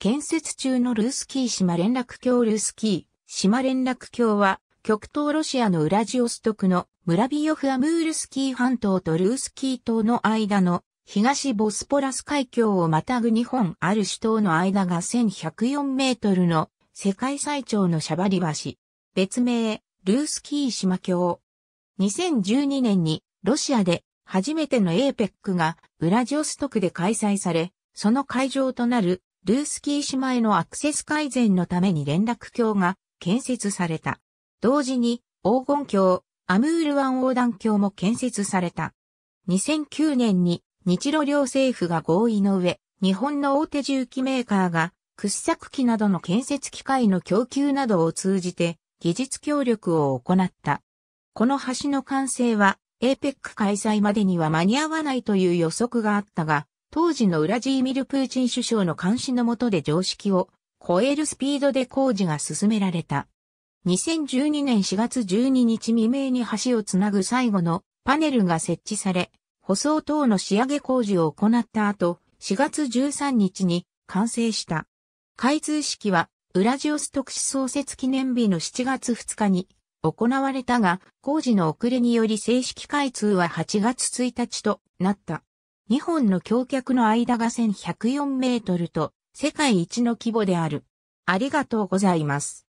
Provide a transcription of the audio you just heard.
建設中のルースキー島連絡橋ルースキー島連絡橋は極東ロシアのウラジオストクのムラビヨフアムールスキー半島とルースキー島の間の東ボスポラス海峡をまたぐ日本ある首都の間が1104メートルの世界最長のシャバリ橋。別名、ルースキー島橋。2012年にロシアで初めての APEC がウラジオストクで開催され、その会場となるルースキー島へのアクセス改善のために連絡橋が建設された。同時に黄金橋、アムール湾横断橋も建設された。2009年に日露両政府が合意の上、日本の大手重機メーカーが掘削機などの建設機械の供給などを通じて技術協力を行った。この橋の完成は APEC 開催までには間に合わないという予測があったが、当時のウラジーミル・プーチン首相の監視の下で常識を超えるスピードで工事が進められた。2012年4月12日未明に橋をつなぐ最後のパネルが設置され、舗装等の仕上げ工事を行った後、4月13日に完成した。開通式は、ウラジオストク市創設記念日の7月2日に行われたが、工事の遅れにより正式開通は8月1日となった。2本の橋脚の間が1104メートルと世界一の規模である。ありがとうございます。